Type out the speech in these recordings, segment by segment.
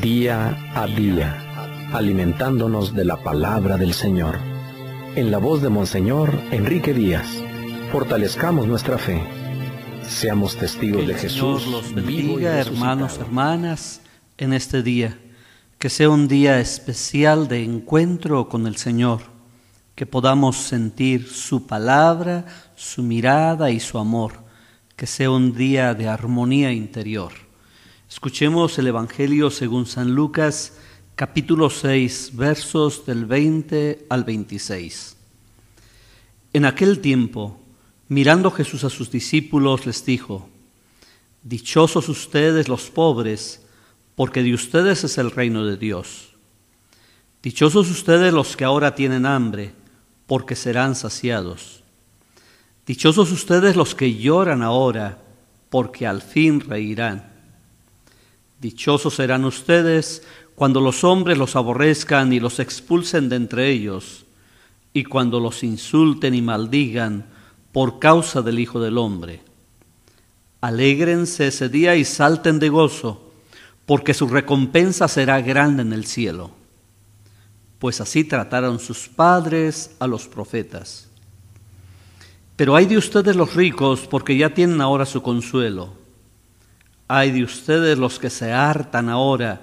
día a día, alimentándonos de la palabra del Señor. En la voz de Monseñor Enrique Díaz, fortalezcamos nuestra fe. Seamos testigos de Jesús. los bendiga, hermanos, hermanas, en este día. Que sea un día especial de encuentro con el Señor. Que podamos sentir su palabra, su mirada y su amor. Que sea un día de armonía interior. Escuchemos el Evangelio según San Lucas, capítulo 6, versos del 20 al 26. En aquel tiempo, mirando Jesús a sus discípulos, les dijo, Dichosos ustedes los pobres, porque de ustedes es el reino de Dios. Dichosos ustedes los que ahora tienen hambre, porque serán saciados. Dichosos ustedes los que lloran ahora, porque al fin reirán. Dichosos serán ustedes cuando los hombres los aborrezcan y los expulsen de entre ellos, y cuando los insulten y maldigan por causa del Hijo del Hombre. Alégrense ese día y salten de gozo, porque su recompensa será grande en el cielo. Pues así trataron sus padres a los profetas. Pero hay de ustedes los ricos, porque ya tienen ahora su consuelo. Ay de ustedes los que se hartan ahora,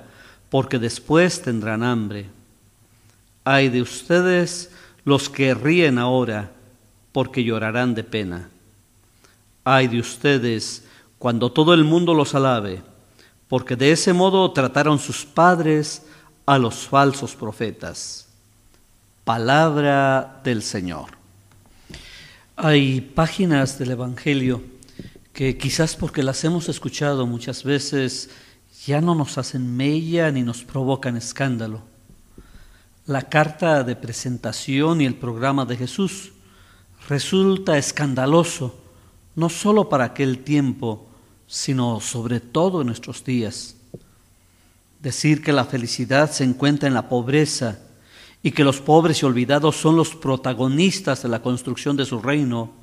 porque después tendrán hambre. Ay de ustedes los que ríen ahora, porque llorarán de pena. Ay de ustedes cuando todo el mundo los alabe, porque de ese modo trataron sus padres a los falsos profetas. Palabra del Señor. Hay páginas del Evangelio que quizás porque las hemos escuchado muchas veces ya no nos hacen mella ni nos provocan escándalo. La carta de presentación y el programa de Jesús resulta escandaloso, no sólo para aquel tiempo, sino sobre todo en nuestros días. Decir que la felicidad se encuentra en la pobreza y que los pobres y olvidados son los protagonistas de la construcción de su reino,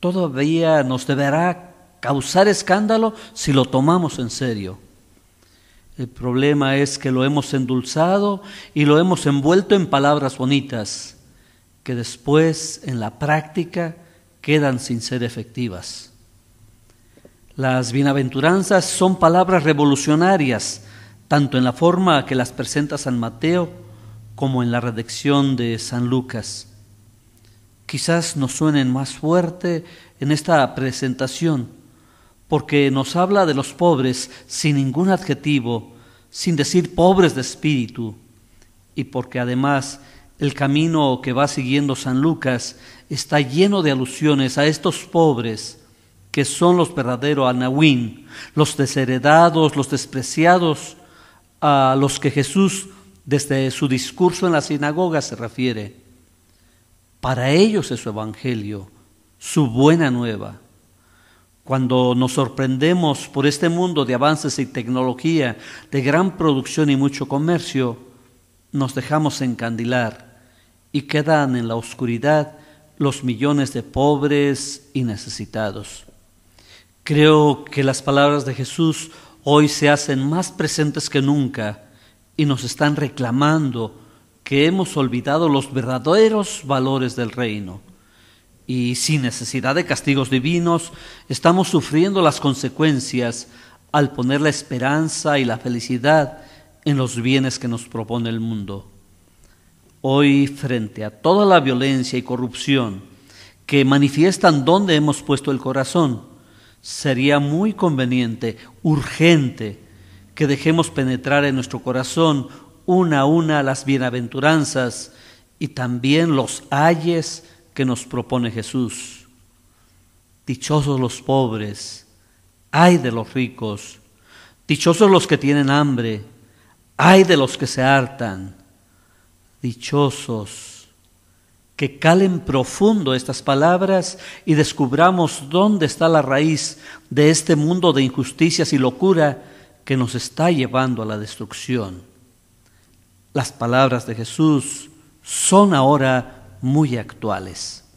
todavía nos deberá causar escándalo si lo tomamos en serio. El problema es que lo hemos endulzado y lo hemos envuelto en palabras bonitas que después en la práctica quedan sin ser efectivas. Las bienaventuranzas son palabras revolucionarias, tanto en la forma que las presenta San Mateo como en la redacción de San Lucas quizás nos suenen más fuerte en esta presentación, porque nos habla de los pobres sin ningún adjetivo, sin decir pobres de espíritu, y porque además el camino que va siguiendo San Lucas está lleno de alusiones a estos pobres que son los verdaderos anahuín, los desheredados, los despreciados, a los que Jesús desde su discurso en la sinagoga se refiere. Para ellos es su evangelio, su buena nueva. Cuando nos sorprendemos por este mundo de avances y tecnología, de gran producción y mucho comercio, nos dejamos encandilar y quedan en la oscuridad los millones de pobres y necesitados. Creo que las palabras de Jesús hoy se hacen más presentes que nunca y nos están reclamando que hemos olvidado los verdaderos valores del reino y sin necesidad de castigos divinos estamos sufriendo las consecuencias al poner la esperanza y la felicidad en los bienes que nos propone el mundo. Hoy, frente a toda la violencia y corrupción que manifiestan dónde hemos puesto el corazón, sería muy conveniente, urgente, que dejemos penetrar en nuestro corazón una a una las bienaventuranzas y también los ayes que nos propone Jesús. Dichosos los pobres, ay de los ricos, dichosos los que tienen hambre, ay de los que se hartan, dichosos que calen profundo estas palabras y descubramos dónde está la raíz de este mundo de injusticias y locura que nos está llevando a la destrucción. Las palabras de Jesús son ahora muy actuales.